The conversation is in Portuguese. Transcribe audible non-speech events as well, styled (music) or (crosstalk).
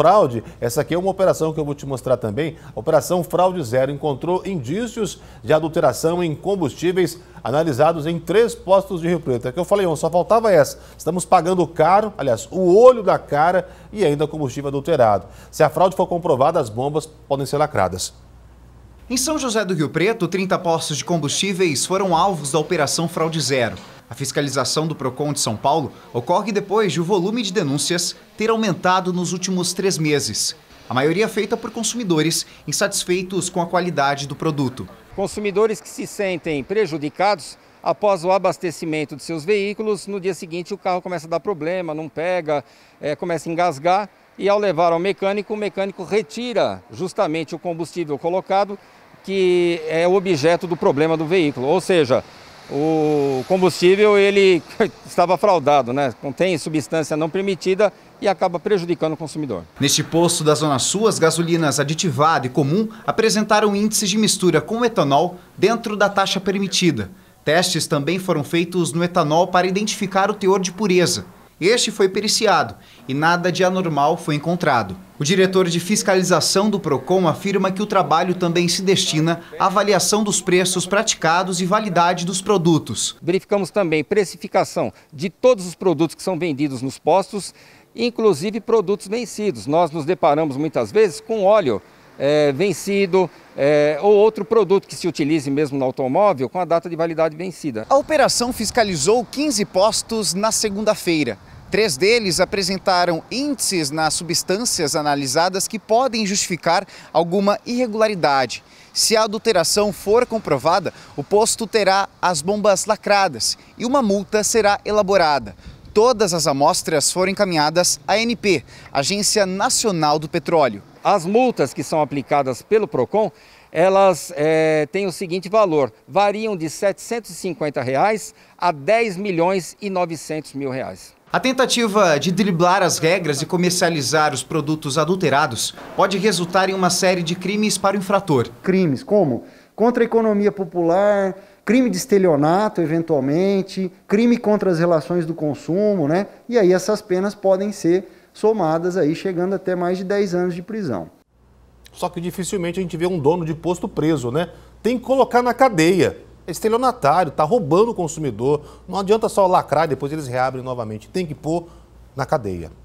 fraude, essa aqui é uma operação que eu vou te mostrar também. Operação Fraude Zero encontrou indícios de adulteração em combustíveis analisados em três postos de Rio Preto. É que eu falei ontem, só faltava essa. Estamos pagando caro, aliás, o olho da cara e ainda combustível adulterado. Se a fraude for comprovada, as bombas podem ser lacradas. Em São José do Rio Preto, 30 postos de combustíveis foram alvos da Operação Fraude Zero. A fiscalização do PROCON de São Paulo ocorre depois de o volume de denúncias ter aumentado nos últimos três meses. A maioria é feita por consumidores insatisfeitos com a qualidade do produto. Consumidores que se sentem prejudicados após o abastecimento de seus veículos, no dia seguinte o carro começa a dar problema, não pega, é, começa a engasgar e ao levar ao mecânico, o mecânico retira justamente o combustível colocado, que é o objeto do problema do veículo. Ou seja, o combustível ele (laughs) estava fraudado, né? Contém substância não permitida e acaba prejudicando o consumidor. Neste posto da Zona Sul, as gasolinas aditivada e comum apresentaram índices de mistura com etanol dentro da taxa permitida. Testes também foram feitos no etanol para identificar o teor de pureza. Este foi periciado e nada de anormal foi encontrado. O diretor de fiscalização do PROCON afirma que o trabalho também se destina à avaliação dos preços praticados e validade dos produtos. Verificamos também precificação de todos os produtos que são vendidos nos postos, inclusive produtos vencidos. Nós nos deparamos muitas vezes com óleo é, vencido é, ou outro produto que se utilize mesmo no automóvel com a data de validade vencida. A operação fiscalizou 15 postos na segunda-feira. Três deles apresentaram índices nas substâncias analisadas que podem justificar alguma irregularidade. Se a adulteração for comprovada, o posto terá as bombas lacradas e uma multa será elaborada. Todas as amostras foram encaminhadas à ANP, Agência Nacional do Petróleo. As multas que são aplicadas pelo PROCON, elas é, têm o seguinte valor, variam de R$ 750 reais a 10 milhões e 900 mil reais. A tentativa de driblar as regras e comercializar os produtos adulterados pode resultar em uma série de crimes para o infrator. Crimes como contra a economia popular, crime de estelionato, eventualmente, crime contra as relações do consumo, né? E aí essas penas podem ser somadas aí, chegando até mais de 10 anos de prisão. Só que dificilmente a gente vê um dono de posto preso, né? Tem que colocar na cadeia. É estelionatário, tá roubando o consumidor. Não adianta só lacrar e depois eles reabrem novamente. Tem que pôr na cadeia.